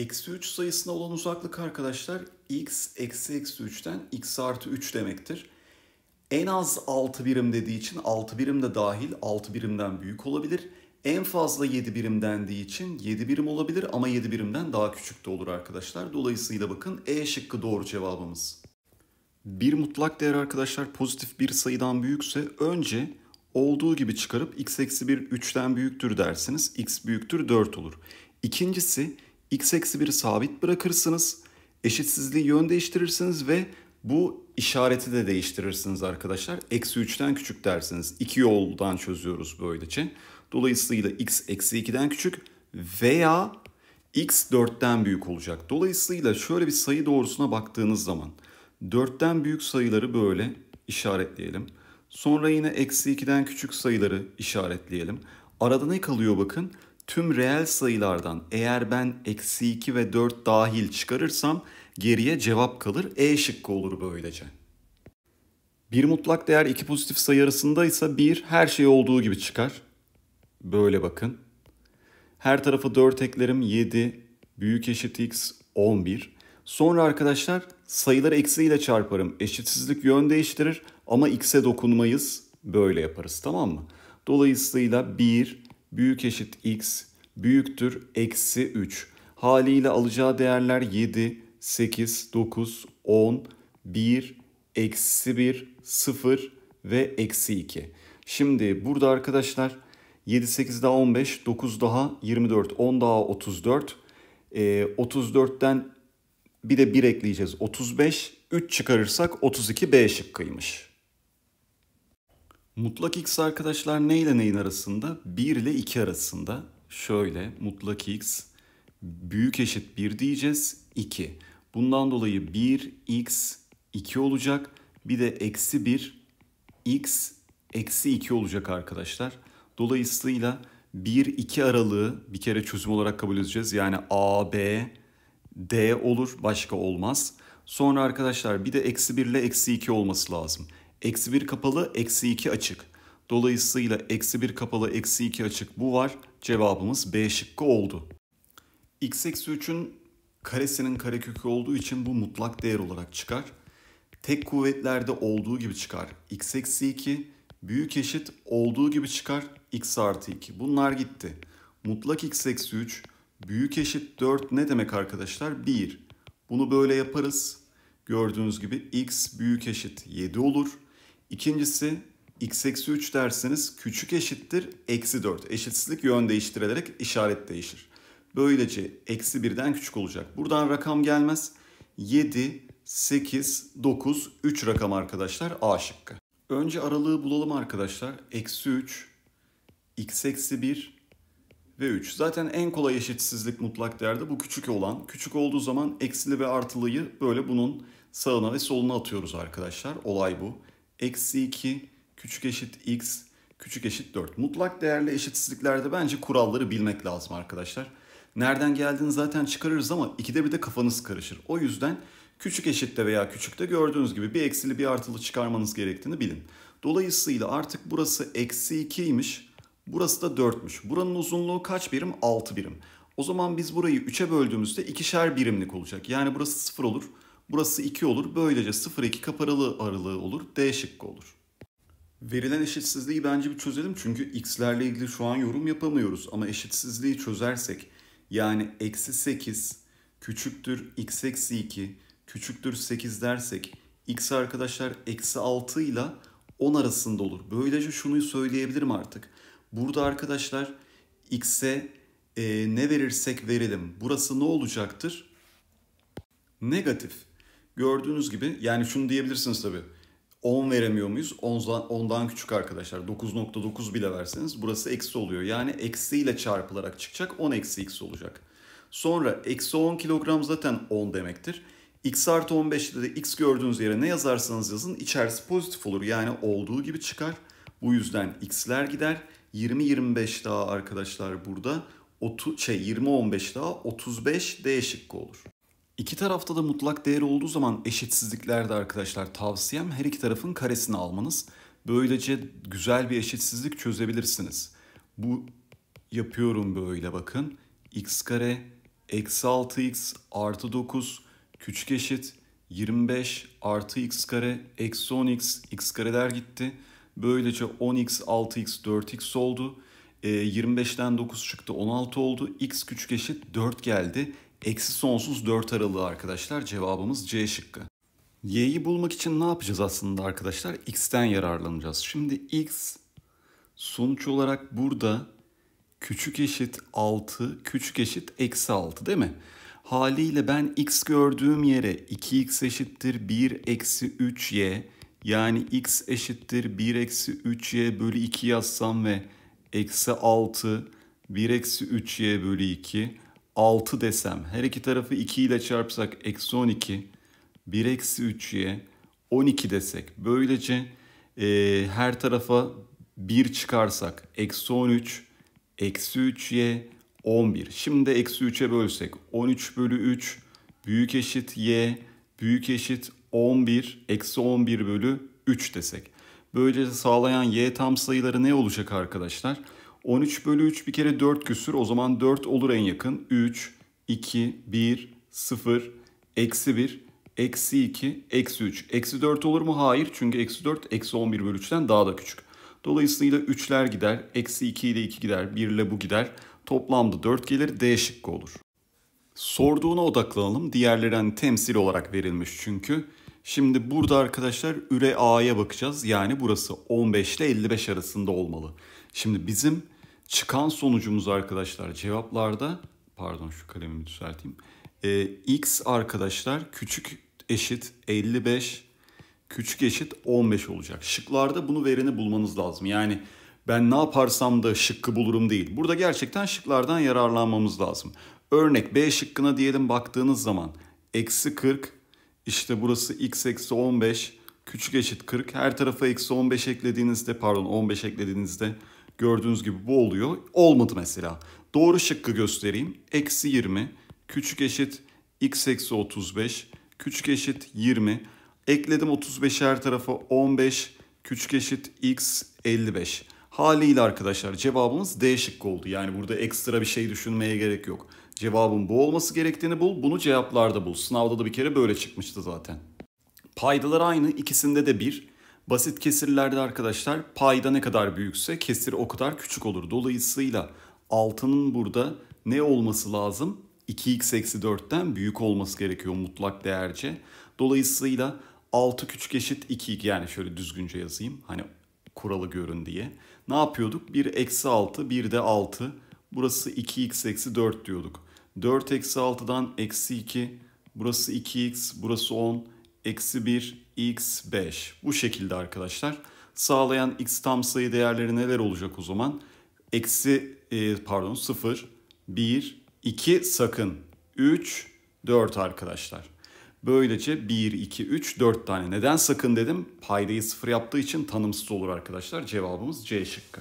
Eksi 3 sayısına olan uzaklık arkadaşlar x eksi eksi 3'ten x artı 3 demektir. En az 6 birim dediği için 6 birim de dahil 6 birimden büyük olabilir. En fazla 7 birim dendiği için 7 birim olabilir ama 7 birimden daha küçük de olur arkadaşlar. Dolayısıyla bakın E şıkkı doğru cevabımız. Bir mutlak değer arkadaşlar pozitif bir sayıdan büyükse önce olduğu gibi çıkarıp x eksi 1 3'ten büyüktür dersiniz. x büyüktür 4 olur. İkincisi x eksi 1'i sabit bırakırsınız. Eşitsizliği yön değiştirirsiniz ve bu işareti de değiştirirsiniz arkadaşlar. Eksi 3'ten küçük dersiniz. İki yoldan çözüyoruz böylece. Dolayısıyla x eksi 2'den küçük veya x 4'ten büyük olacak. Dolayısıyla şöyle bir sayı doğrusuna baktığınız zaman 4'ten büyük sayıları böyle işaretleyelim. Sonra yine eksi 2'den küçük sayıları işaretleyelim. Arada ne kalıyor bakın? tüm reel sayılardan eğer ben eksi 2 ve 4 dahil çıkarırsam geriye cevap kalır. E şıkkı olur böylece. Bir mutlak değer iki pozitif sayı ise bir her şey olduğu gibi çıkar. Böyle bakın. Her tarafı 4 eklerim 7 büyük eşit x 11. Sonra arkadaşlar sayıları eksiyle çarparım. Eşitsizlik yön değiştirir ama x'e dokunmayız. Böyle yaparız tamam mı? Dolayısıyla 1 büyük eşit x büyüktür eksi 3. Haliyle alacağı değerler 7, 8, 9, 10, 1, eksi 1, 0 ve eksi 2. Şimdi burada arkadaşlar 7, 8 daha 15, 9 daha 24, 10 daha 34. E, 34'ten bir de 1 ekleyeceğiz 35. 3 çıkarırsak 32 B şıkkıymış. Mutlak x arkadaşlar ne ile neyin arasında? 1 ile 2 arasında şöyle mutlak x büyük eşit 1 diyeceğiz 2. Bundan dolayı 1 x 2 olacak. Bir de eksi 1 x eksi 2 olacak arkadaşlar. Dolayısıyla 1-2 aralığı bir kere çözüm olarak kabul edeceğiz. Yani a, b, d olur başka olmaz. Sonra arkadaşlar bir de eksi 1 ile eksi 2 olması lazım. Eksi 1 kapalı, eksi 2 açık. Dolayısıyla eksi 1 kapalı eksi 2 açık bu var. Cevabımız B şıkkı oldu. x eksi 3'ün karesinin karekökü olduğu için bu mutlak değer olarak çıkar. Tek kuvvetlerde olduğu gibi çıkar. x eksi 2 büyük eşit olduğu gibi çıkar. x artı 2 bunlar gitti. Mutlak x eksi 3 büyük eşit 4 ne demek arkadaşlar? 1. Bunu böyle yaparız. Gördüğünüz gibi x büyük eşit 7 olur. İkincisi x eksi 3 derseniz küçük eşittir eksi 4. Eşitsizlik yön değiştirilerek işaret değişir. Böylece eksi 1'den küçük olacak. Buradan rakam gelmez. 7, 8, 9, 3 rakam arkadaşlar A şıkkı. Önce aralığı bulalım arkadaşlar. Eksi 3, x eksi 1 ve 3. Zaten en kolay eşitsizlik mutlak değerde bu küçük olan. Küçük olduğu zaman eksili ve artılıyı böyle bunun sağına ve soluna atıyoruz arkadaşlar. Olay bu. Eksi 2, küçük eşit x küçük eşit 4. Mutlak değerli eşitsizliklerde bence kuralları bilmek lazım arkadaşlar. Nereden geldiğini zaten çıkarırız ama ikide bir de kafanız karışır. O yüzden küçük eşitte veya küçükte gördüğünüz gibi bir eksili bir artılı çıkarmanız gerektiğini bilin. Dolayısıyla artık burası eksi 2'ymiş. Burası da 4'müş. Buranın uzunluğu kaç birim? 6 birim. O zaman biz burayı 3'e böldüğümüzde ikişer birimlik olacak. Yani burası 0 olur. Burası 2 olur. Böylece 0-2 kaparalı aralığı olur. D şıkkı olur. Verilen eşitsizliği bence bir çözelim çünkü x'lerle ilgili şu an yorum yapamıyoruz ama eşitsizliği çözersek yani eksi 8 küçüktür x eksi 2 küçüktür 8 dersek x arkadaşlar eksi 6 ile 10 arasında olur. Böylece şunu söyleyebilirim artık. Burada arkadaşlar x'e e, ne verirsek verelim. Burası ne olacaktır? Negatif. Gördüğünüz gibi yani şunu diyebilirsiniz tabii. 10 veremiyor muyuz? 10'dan, 10'dan küçük arkadaşlar. 9.9 bile verseniz burası eksi oluyor. Yani eksiyle çarpılarak çıkacak 10 eksi x olacak. Sonra eksi 10 kilogram zaten 10 demektir. X artı 15'te de x gördüğünüz yere ne yazarsanız yazın içerisi pozitif olur. Yani olduğu gibi çıkar. Bu yüzden x'ler gider. 20-25 daha arkadaşlar burada. Otu, şey 20-15 daha 35 D şıkkı olur. İki tarafta da mutlak değer olduğu zaman eşitsizliklerde arkadaşlar tavsiyem her iki tarafın karesini almanız. Böylece güzel bir eşitsizlik çözebilirsiniz. Bu yapıyorum böyle bakın. x kare eksi 6x artı 9 küçük eşit 25 artı x kare eksi 10x x kareler gitti. Böylece 10x 6x 4x oldu. E, 25'ten 9 çıktı 16 oldu. x küçük eşit 4 geldi. Eksi sonsuz 4 aralığı arkadaşlar cevabımız C şıkkı. Y'yi bulmak için ne yapacağız aslında arkadaşlar? X'ten yararlanacağız. Şimdi X sonuç olarak burada küçük eşit 6 küçük eşit eksi 6 değil mi? Haliyle ben x gördüğüm yere 2x eşittir 1 eksi 3y yani x eşittir 1 eksi 3y bölü 2 yazsam ve eksi 6 1 eksi 3y bölü 2 6 desem her iki tarafı 2 ile çarpsak eksi 12 1 eksi 3'ye 12 desek böylece e, her tarafa 1 çıkarsak eksi 13 eksi 3'ye 11. Şimdi eksi 3'e bölsek 13 bölü 3 büyük eşit y büyük eşit 11 eksi 11 bölü 3 desek. Böylece sağlayan y tam sayıları ne olacak arkadaşlar? 13 bölü 3 bir kere 4 küsür. O zaman 4 olur en yakın. 3, 2, 1, 0, eksi 1, eksi 2, eksi 3. Eksi 4 olur mu? Hayır. Çünkü eksi 4 eksi 11 bölü 3'ten daha da küçük. Dolayısıyla 3'ler gider. Eksi 2 ile 2 gider. 1 ile bu gider. Toplamda 4 gelir. D şıkkı olur. Sorduğuna odaklanalım. Diğerleri temsil olarak verilmiş çünkü. Şimdi burada arkadaşlar üre A'ya bakacağız. Yani burası 15 ile 55 arasında olmalı. Şimdi bizim çıkan sonucumuz arkadaşlar cevaplarda pardon şu kalemimi düzelteyim. E, x arkadaşlar küçük eşit 55 küçük eşit 15 olacak. Şıklarda bunu vereni bulmanız lazım. Yani ben ne yaparsam da şıkkı bulurum değil. Burada gerçekten şıklardan yararlanmamız lazım. Örnek B şıkkına diyelim baktığınız zaman eksi 40 işte burası x eksi 15 küçük eşit 40 her tarafa eksi 15 eklediğinizde pardon 15 eklediğinizde Gördüğünüz gibi bu oluyor. Olmadı mesela. Doğru şıkkı göstereyim. Eksi 20 küçük eşit x eksi 35 küçük eşit 20. Ekledim 35 her tarafa 15 küçük eşit x 55. Haliyle arkadaşlar cevabımız D şıkkı oldu. Yani burada ekstra bir şey düşünmeye gerek yok. Cevabın bu olması gerektiğini bul. Bunu cevaplarda bul. Sınavda da bir kere böyle çıkmıştı zaten. Paydalar aynı. ikisinde de 1. Basit kesirlerde arkadaşlar payda ne kadar büyükse kesir o kadar küçük olur. Dolayısıyla altının burada ne olması lazım? 2x 4'ten büyük olması gerekiyor mutlak değerce. Dolayısıyla 6 küçük eşit 2 yani şöyle düzgünce yazayım. Hani kuralı görün diye. Ne yapıyorduk? 1 eksi 6, bir de 6. Burası 2x 4 diyorduk. 4 eksi 6'dan eksi 2. Burası 2x, burası 10 eksi 1, x 5. Bu şekilde arkadaşlar. Sağlayan x tam sayı değerleri neler olacak o zaman? Eksi e, pardon 0, 1, 2 sakın. 3, 4 arkadaşlar. Böylece 1, 2, 3, 4 tane. Neden sakın dedim? Paydayı sıfır yaptığı için tanımsız olur arkadaşlar. Cevabımız C şıkkı.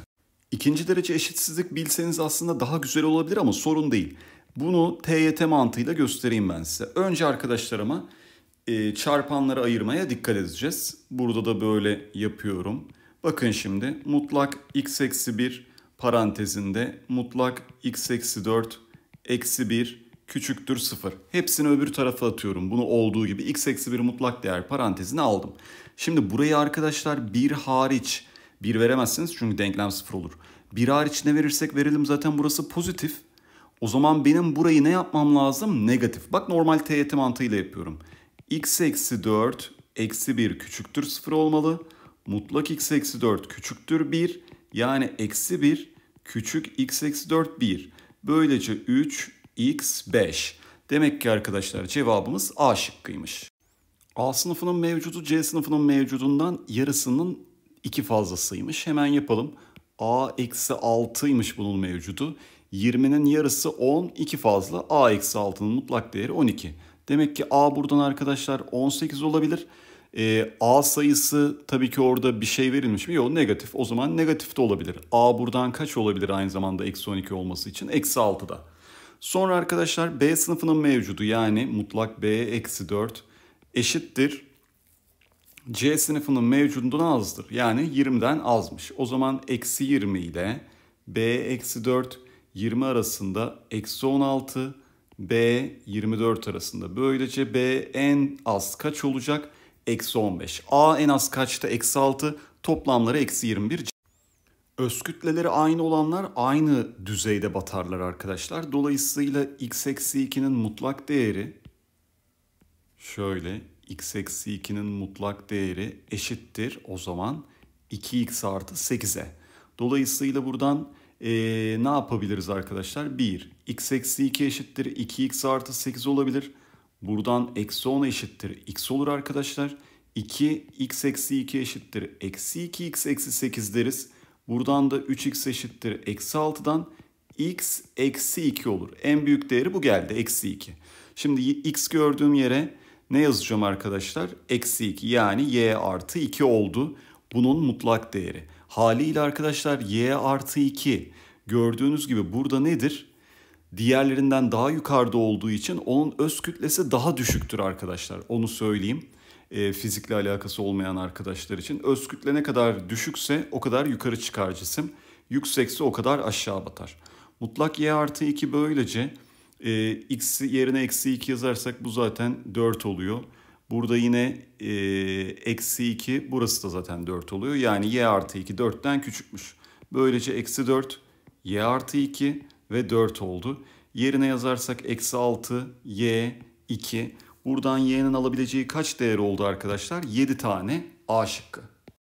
İkinci derece eşitsizlik bilseniz aslında daha güzel olabilir ama sorun değil. Bunu TYT mantığıyla göstereyim ben size. Önce arkadaşlarıma e, Çarpanlara ayırmaya dikkat edeceğiz. Burada da böyle yapıyorum. Bakın şimdi mutlak x eksi 1 parantezinde mutlak x eksi 4 eksi 1 küçüktür 0. Hepsini öbür tarafa atıyorum. Bunu olduğu gibi x eksi 1 mutlak değer parantezine aldım. Şimdi burayı arkadaşlar 1 hariç 1 veremezsiniz çünkü denklem 0 olur. 1 hariç ne verirsek verelim zaten burası pozitif. O zaman benim burayı ne yapmam lazım? Negatif. Bak normal TYT e mantığıyla yapıyorum x eksi 4 eksi 1 küçüktür 0 olmalı. Mutlak x eksi 4 küçüktür 1. Yani eksi 1 küçük x eksi 4 1. Böylece 3 x 5. Demek ki arkadaşlar cevabımız A şıkkıymış. A sınıfının mevcudu C sınıfının mevcudundan yarısının iki fazlasıymış. Hemen yapalım. A eksi 6'ymış bunun mevcudu. 20'nin yarısı 10, 2 fazla. A eksi 6'nın mutlak değeri 12. Demek ki A buradan arkadaşlar 18 olabilir. E, A sayısı tabii ki orada bir şey verilmiş mi? Yok negatif. O zaman negatif de olabilir. A buradan kaç olabilir aynı zamanda eksi 12 olması için? Eksi 6'da. Sonra arkadaşlar B sınıfının mevcudu yani mutlak B eksi 4 eşittir. C sınıfının mevcudundan azdır. Yani 20'den azmış. O zaman eksi 20 ile B eksi 4 20 arasında eksi 16 B 24 arasında. Böylece B en az kaç olacak? Eksi 15. A en az kaçta? Eksi 6. Toplamları eksi 21. Öz kütleleri aynı olanlar aynı düzeyde batarlar arkadaşlar. Dolayısıyla x eksi 2'nin mutlak değeri şöyle x eksi 2'nin mutlak değeri eşittir o zaman 2x artı 8'e. Dolayısıyla buradan ee, ne yapabiliriz arkadaşlar? 1, x eksi 2 eşittir 2x artı 8 olabilir. Buradan eksi 10 eşittir x olur arkadaşlar. 2 x eksi 2 eşittir eksi 2x eksi 8 deriz. Buradan da 3x eşittir eksi 6'dan x eksi 2 olur. En büyük değeri bu geldi eksi 2. Şimdi x gördüğüm yere ne yazacağım arkadaşlar? Eksi 2 yani y artı 2 oldu. Bunun mutlak değeri. Haliyle arkadaşlar y artı 2 gördüğünüz gibi burada nedir? diğerlerinden daha yukarıda olduğu için onun öz kütlesi daha düşüktür arkadaşlar. Onu söyleyeyim. E, fizikle alakası olmayan arkadaşlar için öz kütle ne kadar düşükse o kadar yukarı çıkar cisim. Yüksekse o kadar aşağı batar. Mutlak y artı 2 böylece e, x yerine eksi 2 yazarsak bu zaten 4 oluyor. Burada yine e, eksi 2 burası da zaten 4 oluyor. Yani y artı 2 4'ten küçükmüş. Böylece eksi 4 y artı 2 ve 4 oldu. Yerine yazarsak eksi 6, y, 2. Buradan y'nin alabileceği kaç değer oldu arkadaşlar? 7 tane A şıkkı.